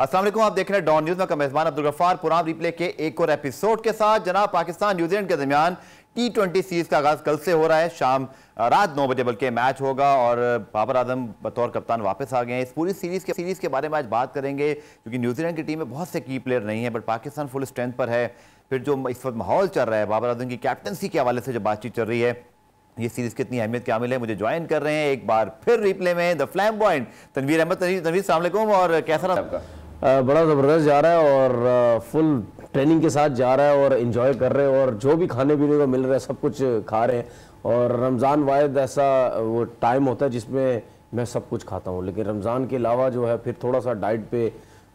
असलम आप देख रहे हैं डॉन न्यूज में का मेजबान अब्दुल गफ्फार पुराम रिप्ले के एक और एपिसोड के साथ जनाब पाकिस्तान न्यूजीलैंड के दरमियान टी ट्वेंटी सीरीज का आगाज कल से हो रहा है शाम रात नौ बजे बल्कि मैच होगा और बाबर आजम बतौर कप्तान वापस आ गए हैं इस पूरी सीरीज के सीरीज के बारे में आज बात करेंगे क्योंकि न्यूजीलैंड की टीम में बहुत से की प्लेयर नहीं है बट पाकिस्तान फुल स्ट्रेंथ पर है फिर जो इस वक्त माहौल चल रहा है बाबर आजम की कैप्टनसी के हवाले से जो बातचीत चल रही है ये सीरीज कितनी अहमियत के आमिल है मुझे ज्वाइन कर रहे हैं एक बार फिर रिप्ले में the flame point Tanveer Ahmed Tanveer Tanveer सलामकुम और कैसा रहा आपका बड़ा ज़बरदस्त जा रहा है और फुल ट्रेनिंग के साथ जा रहा है और इन्जॉय कर रहे हैं और जो भी खाने पीने को मिल रहा है सब कुछ खा रहे हैं और रमज़ान वायद ऐसा वो टाइम होता है जिसमें मैं सब कुछ खाता हूँ लेकिन रमज़ान के अलावा जो है फिर थोड़ा सा डाइट पे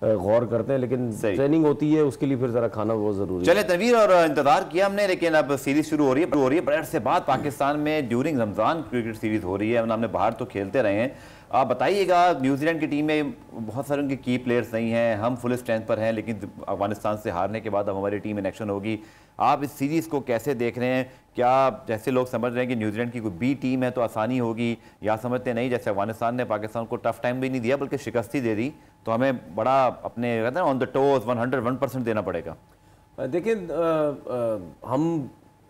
गौर करते हैं लेकिन ट्रेनिंग होती है उसके लिए फिर ज़रा खाना बहुत ज़रूरी चले तवीर और इंतजार किया हमने लेकिन अब सीरीज़ शुरू हो रही है हो रही है बड़े से बाद पाकिस्तान में ड्यूरिंग रमज़ान क्रिकेट सीरीज़ हो रही है हमने बाहर तो खेलते रहे हैं आप बताइएगा न्यूजीलैंड की टीम में बहुत सारे उनके की प्लेयर्स नहीं हैं हम फुल स्ट्रेंथ पर हैं लेकिन अफगानिस्तान से हारने के बाद अब हमारी टीम इन एक्शन होगी आप इस सीरीज़ को कैसे देख रहे हैं क्या जैसे लोग समझ रहे हैं कि न्यूजीलैंड की कोई बी टीम है तो आसानी होगी या समझते नहीं जैसे अफगानिस्तान ने पाकिस्तान को टफ टाइम भी नहीं दिया बल्कि शिकस्त ही दे दी तो हमें बड़ा अपने कहते हैं on the toes one hundred one percent देना पड़ेगा देखिए हम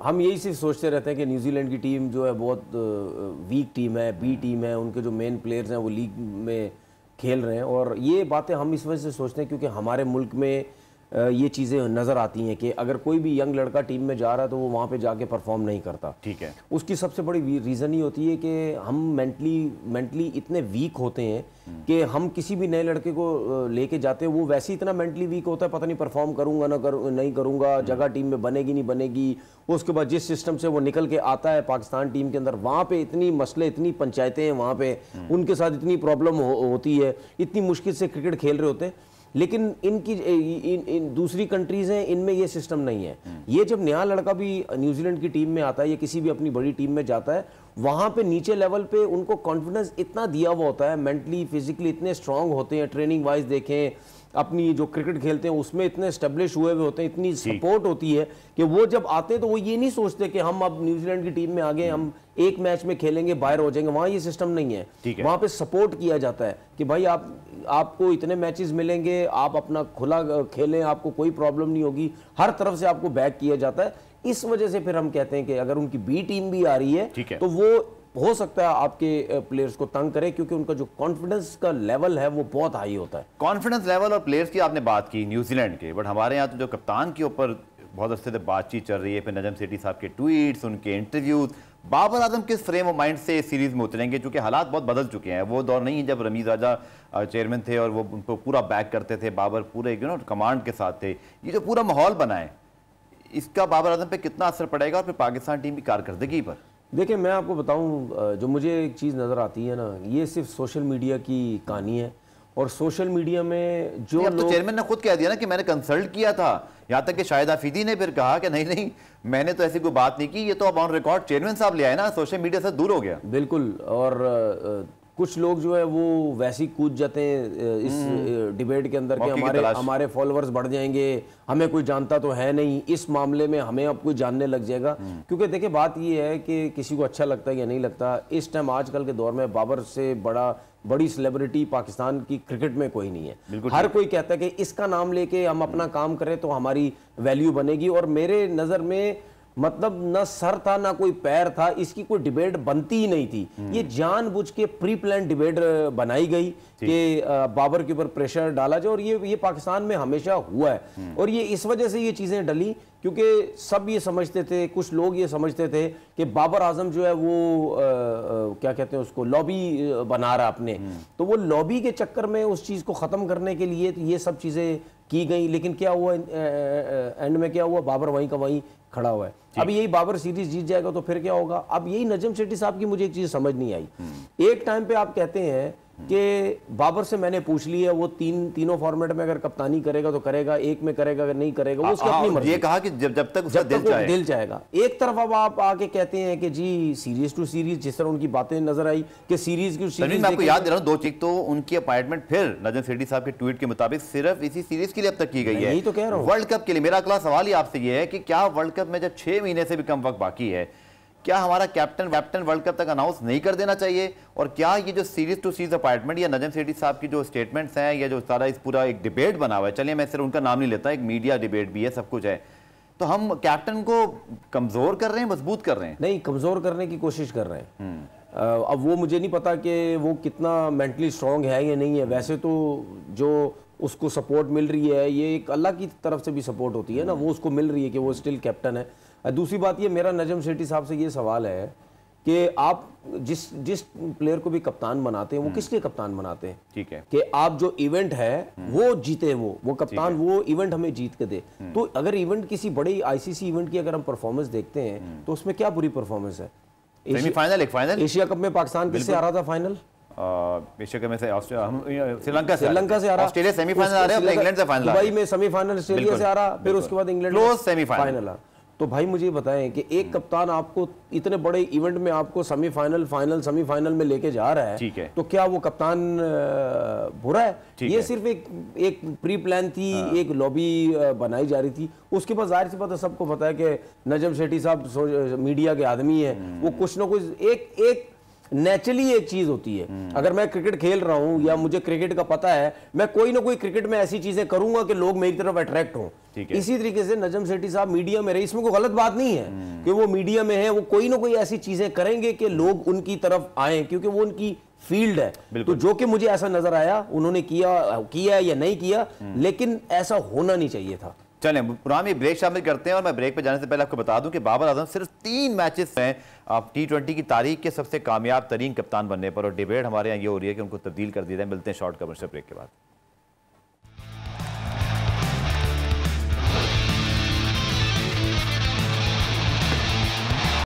हम यही सिर्फ सोचते रहते हैं कि न्यूजीलैंड की टीम जो है बहुत वीक टीम है बी टीम है उनके जो मेन प्लेयर्स हैं वो लीग में खेल रहे हैं और ये बातें हम इस वजह से सोचते हैं क्योंकि हमारे मुल्क में ये चीज़ें नज़र आती हैं कि अगर कोई भी यंग लड़का टीम में जा रहा है तो वो वहाँ पे जाके परफॉर्म नहीं करता ठीक है उसकी सबसे बड़ी रीज़न ये होती है कि हम मेंटली मेंटली इतने वीक होते हैं कि हम किसी भी नए लड़के को लेके जाते हैं वो वैसे ही इतना मेंटली वीक होता है पता नहीं परफॉर्म करूँगा ना कर नहीं करूँगा जगह टीम में बनेगी नहीं बनेगी उसके बाद जिस सिस्टम से वो निकल के आता है पाकिस्तान टीम के अंदर वहाँ पर इतनी मसले इतनी पंचायतें हैं वहाँ पर उनके साथ इतनी प्रॉब्लम होती है इतनी मुश्किल से क्रिकेट खेल रहे होते हैं लेकिन इनकी इन, इन दूसरी कंट्रीज हैं इनमें ये सिस्टम नहीं है हम्म। ये जब नया लड़का भी न्यूजीलैंड की टीम में आता है या किसी भी अपनी बड़ी टीम में जाता है वहाँ पे नीचे लेवल पे उनको कॉन्फिडेंस इतना दिया हुआ होता है मेंटली फिजिकली इतने स्ट्रांग होते हैं ट्रेनिंग वाइज देखें अपनी जो क्रिकेट खेलते हैं उसमें इतने स्टेब्लिश हुए हुए होते हैं इतनी सपोर्ट होती है कि वो जब आते हैं तो वो ये नहीं सोचते कि हम अब न्यूजीलैंड की टीम में आ गए हम एक मैच में खेलेंगे बाहर हो जाएंगे वहाँ ये सिस्टम नहीं है, है। वहाँ पे सपोर्ट किया जाता है कि भाई आप आपको इतने मैचेस मिलेंगे आप अपना खुला खेलें आपको कोई प्रॉब्लम नहीं होगी हर तरफ से आपको बैक किया जाता है इस वजह से फिर हम कहते हैं कि अगर उनकी बी टीम भी आ रही है, है। तो वो हो सकता है आपके प्लेयर्स को तंग करे क्योंकि उनका जो कॉन्फिडेंस का लेवल है वो बहुत हाई होता है कॉन्फिडेंस लेवल और प्लेयर्स की आपने बात की न्यूजीलैंड के बट हमारे यहाँ तो जो कप्तान के ऊपर बहुत अच्छे से बातचीत चल रही है फिर नजम सेठी साहब के ट्वीट्स उनके इंटरव्यूज बाबर आजम किस फ्रेम ऑफ माइंड से सीरीज़ में उतरेंगे क्योंकि हालात बहुत बदल चुके हैं वो दौर नहीं है जब रमीज़ राजा चेयरमैन थे और वो उनको पूरा बैक करते थे बाबर पूरे यू नो कमांड के साथ थे ये जो पूरा माहौल बनाए इसका बाबर आजम पर कितना असर पड़ेगा और फिर पाकिस्तान टीम की कारकर्दगी पर देखिए मैं आपको बताऊं जो मुझे एक चीज़ नज़र आती है ना ये सिर्फ सोशल मीडिया की कहानी है और सोशल मीडिया में जो अब तो चेयरमैन ने खुद कह दिया ना कि मैंने कंसल्ट किया था यहाँ तक कि शायद आफीदी ने फिर कहा कि नहीं नहीं मैंने तो ऐसी कोई बात नहीं की ये तो अब ऑन रिकॉर्ड चेयरमैन साहब ले आए ना सोशल मीडिया से दूर हो गया बिल्कुल और कुछ लोग जो है वो वैसे ही कूद जाते हैं इस डिबेट हम्म। के अंदर के हमारे हमारे फॉलोअर्स बढ़ जाएंगे हमें कोई जानता तो है नहीं इस मामले में हमें अब कोई जानने लग जाएगा हम्म। क्योंकि देखिए बात ये है कि किसी को अच्छा लगता है या नहीं लगता इस टाइम आजकल के दौर में बाबर से बड़ा बड़ी सेलिब्रिटी पाकिस्तान की क्रिकेट में कोई नहीं है हर कोई कहता है कि इसका नाम लेके हम अपना हम्म। काम करें तो हमारी वैल्यू बनेगी और मेरे नज़र में मतलब ना सर था ना कोई पैर था इसकी कोई डिबेट बनती ही नहीं थी ये हम्म। जानबूझ के प्री प्लान डिबेट बनाई गई कि बाबर के ऊपर प्रेशर डाला जाए और ये ये पाकिस्तान में हमेशा हुआ है हम्म। और ये इस वजह से ये चीज़ें डली क्योंकि सब ये समझते थे कुछ लोग ये समझते थे कि बाबर आजम जो है वो आ, आ, क्या कहते हैं उसको लॉबी बना रहा अपने हम्म। तो वो लॉबी के चक्कर में उस चीज़ को ख़त्म करने के लिए तो ये सब चीज़ें की गई लेकिन क्या हुआ एंड में क्या हुआ बाबर वहीं का वहीं खड़ा हुआ है अब यही बाबर सीरीज जीत जाएगा तो फिर क्या होगा अब यही नजम शेट्टी साहब की मुझे एक चीज समझ नहीं आई हम्म। एक टाइम पे आप कहते हैं कि बाबर से मैंने पूछ लिया वो तीन तीनों फॉर्मेट में अगर कप्तानी करेगा तो करेगा एक में करेगा अगर नहीं करेगा वो उसकी हाँ, अपनी हाँ, मर्जी ये कहा कि जब जब तक जब दिल तक चाहे। दिल चाहेगा एक तरफ अब आप आके कहते हैं कि जी सीरीज टू सीरीज जिस तरह उनकी बातें नजर आई कि सीरीज की सीरीज मैं आपको याद दे रहा हूँ दो चीज तो उनकी अपॉइंटमेंट फिर नजन सेठी साहब के ट्वीट के मुताबिक सिर्फ इसी सीरीज के लिए अब तक की गई है तो कह रहा हूँ वर्ल्ड कप के लिए मेरा अगला सवाल ही आपसे ये है कि क्या वर्ल्ड कप में जब छह महीने से भी कम वक्त बाकी है क्या हमारा कैप्टन वैप्टन वर्ल्ड कप तक अनाउंस नहीं कर देना चाहिए और क्या ये जो सीरीज टू सीरीज अपॉइंटमेंट या नजम सेठी साहब की जो स्टेटमेंट्स हैं या जो सारा इस पूरा एक डिबेट बना हुआ है चलिए मैं सिर्फ उनका नाम नहीं लेता एक मीडिया डिबेट भी है सब कुछ है तो हम कैप्टन को कमज़ोर कर रहे हैं मजबूत कर रहे हैं नहीं कमज़ोर करने की कोशिश कर रहे हैं हम्म। अब वो मुझे नहीं पता कि वो कितना मेंटली स्ट्रांग है या नहीं है वैसे तो जो उसको सपोर्ट मिल रही है ये एक अल्लाह की तरफ से भी सपोर्ट होती है ना हम्म। वो उसको मिल रही है कि वो स्टिल कैप्टन है दूसरी बात ये मेरा नजम शेट्टी साहब से ये सवाल है कि आप जिस जिस प्लेयर को भी कप्तान बनाते हैं वो हम्म। किसके कप्तान बनाते हैं ठीक है कि आप जो इवेंट है हम्म। वो जीते वो वो कप्तान वो इवेंट हमें जीत के दे हम्म। तो अगर इवेंट किसी बड़े आईसीसी इवेंट की अगर हम परफॉर्मेंस देखते हैं तो उसमें क्या बुरी परफॉर्मेंस है एक फाइनल एशिया कप में पाकिस्तान किससे आ रहा था फाइनल एशिया कप में से श्रीलंका से श्रीलंका से ऑस्ट्रेलिया सेमीफाइनल आ इंग्लैंड से फाइनल दुबई में सेमीफाइनल ऑस्ट्रेलिया से आ रहा फिर उसके बाद इंग्लैंड क्लोज सेमीफाइनल आ रहा तो भाई मुझे बताएं कि एक हम्म। कप्तान आपको इतने बड़े इवेंट में आपको सेमीफाइनल फाइनल सेमीफाइनल में लेके जा रहा है ठीक है तो क्या वो कप्तान बुरा है ये है। सिर्फ एक एक प्री प्लान थी हाँ। एक लॉबी बनाई जा रही थी उसके बाद जाहिर सी बात है सबको पता है कि नजम शेट्टी साहब मीडिया के आदमी है वो हम्म। कुछ ना कुछ एक एक नेचुरली एक चीज होती है हम्म। अगर मैं क्रिकेट खेल रहा हूं या मुझे क्रिकेट का पता है मैं कोई ना कोई क्रिकेट में ऐसी चीजें करूंगा कि लोग मेरी तरफ अट्रैक्ट हों इसी तरीके से नजम सेठी साहब मीडिया में रहे इसमें कोई गलत बात नहीं है हम्म। कि वो मीडिया में है वो कोई ना कोई ऐसी चीजें करेंगे कि लोग उनकी तरफ आए क्योंकि वो उनकी फील्ड है तो जो कि मुझे ऐसा नजर आया उन्होंने किया किया या नहीं किया हम्म। लेकिन ऐसा होना नहीं चाहिए था चले राम ब्रेक शामिल करते हैं और मैं ब्रेक पे जाने से पहले आपको बता दूं कि बाबर आजम सिर्फ तीन मैचेस हैं आप टी ट्वेंटी की तारीख के सबसे कामयाब तरीन कप्तान बनने पर और डिबेट हमारे यहाँ ये हो रही है कि उनको तब्दील कर दिया जाए मिलते हैं शॉर्ट कमर्शियल ब्रेक के बाद